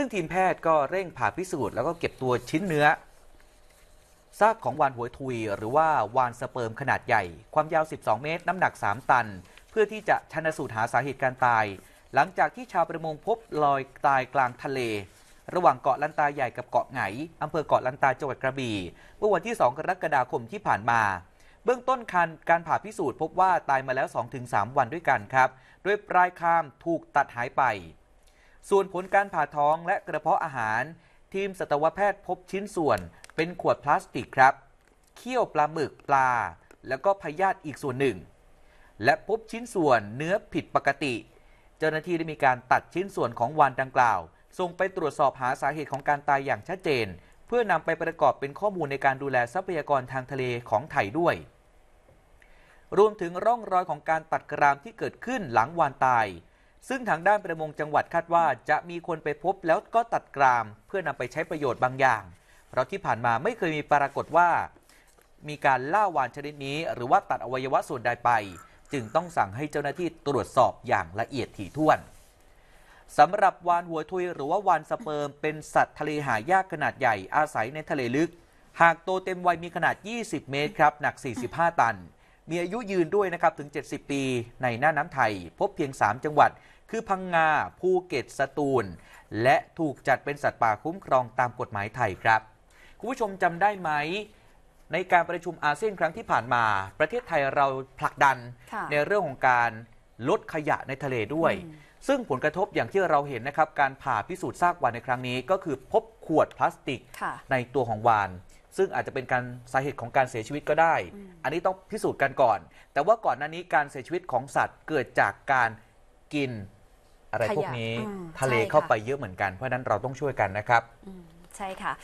ซึ่งทีมแพทย์ก็เร่งผ่าพิสูจน์แล้วก็เก็บตัวชิ้นเนื้อซากของวานหัวทุย หรือว่าวานสเปิร์มขนาดใหญ่ ความยาว 12 เมตรน้ำหนัก 3 ตัน เพื่อที่จะชันสูตรหาสาเหตุการตาย หลังจากที่ชาวประมงพบลอยตายกลางทะเล ระหว่างเกาะลันตาใหญ่กับเกาะไหนอำเภอเกาะลันตาจังหวัดกระบี่เมื่อวันที่ 2 กรกฎาคมที่ผ่านมา เบื้องต้นคันการผ่าพิสูจน์ พบว่าตายมาแล้ว 2-3 วันด้วยกันครับโดยปลายคามถูกตัดหายไปส่วนผลการผ่าท้องและกระเพาะอาหาร ทีมสัตวแพทย์พบชิ้นส่วนเป็นขวดพลาสติกครับเขี้ยวปลาหมึกปลา แล้วก็พยาธิอีกส่วนหนึ่ง และพบชิ้นส่วนเนื้อผิดปกติ เจ้าหน้าที่ได้มีการตัดชิ้นส่วนของวานดังกล่าวส่งไปตรวจสอบหาสาเหตุของการตายอย่างชัดเจน เพื่อนำไปประกอบเป็นข้อมูลในการดูแลทรัพยากรทางทะเลของไทยด้วย รวมถึงร่องรอยของการตัดกรามที่เกิดขึ้นหลังวานตายซึ่งทางด้านประมงจังหวัดคาดว่าจะมีคนไปพบแล้วก็ตัดกรามเพื่อนำไปใช้ประโยชน์บางอย่าง เพราะที่ผ่านมาไม่เคยมีปรากฏว่า มีการล่าวานชนิดนี้หรือว่าตัดอวัยวะส่วนใดไป จึงต้องสั่งให้เจ้าหน้าที่ตรวจสอบอย่างละเอียดถี่ถ้วนสำหรับวานหัวทุย หรือว่าวานสเปิร์มเป็นสัตว์ทะเลหายากขนาดใหญ่อาศัยในทะเลลึก หากโตเต็มวัยมีขนาด 20 เมตรครับ หนัก 45 ตันมีอายุยืนด้วยนะครับ ถึง 70 ปีในหน้าน้ำไทยพบเพียง 3 จังหวัดคือพังงาภูเก็ตสตูล และถูกจัดเป็นสัตว์ป่าคุ้มครองตามกฎหมายไทยครับ คุณผู้ชมจำได้ไหม ในการประชุมอาเซียนครั้งที่ผ่านมา ประเทศไทยเราผลักดันในเรื่องของการลดขยะในทะเลด้วย ซึ่งผลกระทบอย่างที่เราเห็นนะครับ การผ่าพิสูจน์ซากวานในครั้งนี้ ก็คือพบขวดพลาสติก ในตัวของวานซึ่งอาจจะเป็นการสาเหตุของการเสียชีวิตก็ได้ อันนี้ต้องพิสูจน์กันก่อน แต่ว่าก่อนหน้านี้การเสียชีวิตของสัตว์เกิดจากการกินอะไรพวกนี้ทะเลเข้าไปเยอะเหมือนกัน เพราะฉะนั้นเราต้องช่วยกันนะครับ ใช่ค่ะ